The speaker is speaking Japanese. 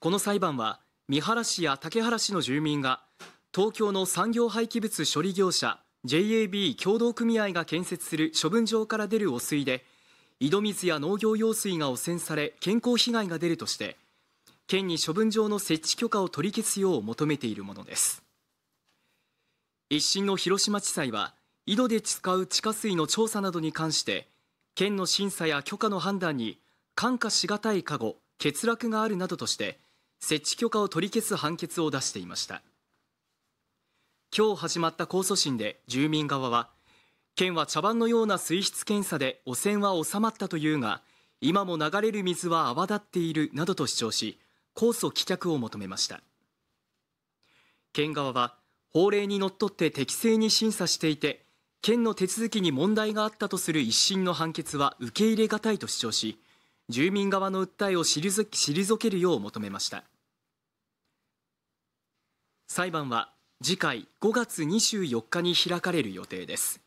この裁判は三原市や竹原市の住民が東京の産業廃棄物処理業者 JAB 協同組合が建設する処分場から出る汚水で井戸水や農業用水が汚染され健康被害が出るとして県に処分場の設置許可を取り消すよう求めているものです一審の広島地裁は井戸で使う地下水の調査などに関して県の審査や許可の判断に看過しがたい加護欠落があるなどとして設置許可を取り消す判決を出していました今日始まった控訴審で住民側は県は茶番のような水質検査で汚染は収まったというが今も流れる水は泡立っているなどと主張し控訴棄却を求めました県側は法令にのっとって適正に審査していて県の手続きに問題があったとする一審の判決は受け入れがたいと主張し住民側の訴えを退けるよう求めました裁判は次回5月24日に開かれる予定です